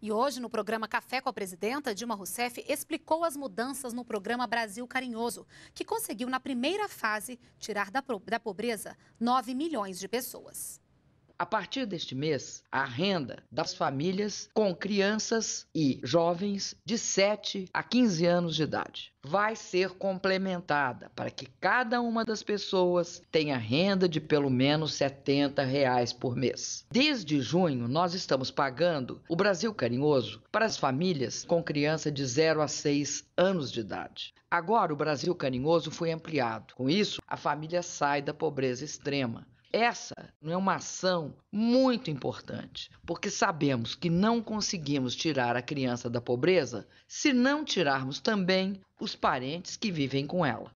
E hoje, no programa Café com a Presidenta, Dilma Rousseff explicou as mudanças no programa Brasil Carinhoso, que conseguiu, na primeira fase, tirar da, pobreza 9 milhões de pessoas. A partir deste mês, a renda das famílias com crianças e jovens de 7 a 15 anos de idade vai ser complementada para que cada uma das pessoas tenha renda de pelo menos 70 reais por mês. Desde junho, nós estamos pagando o Brasil Carinhoso para as famílias com criança de 0 a 6 anos de idade. Agora, o Brasil Carinhoso foi ampliado. Com isso, a família sai da pobreza extrema. Essa não é uma ação muito importante, porque sabemos que não conseguimos tirar a criança da pobreza se não tirarmos também os parentes que vivem com ela.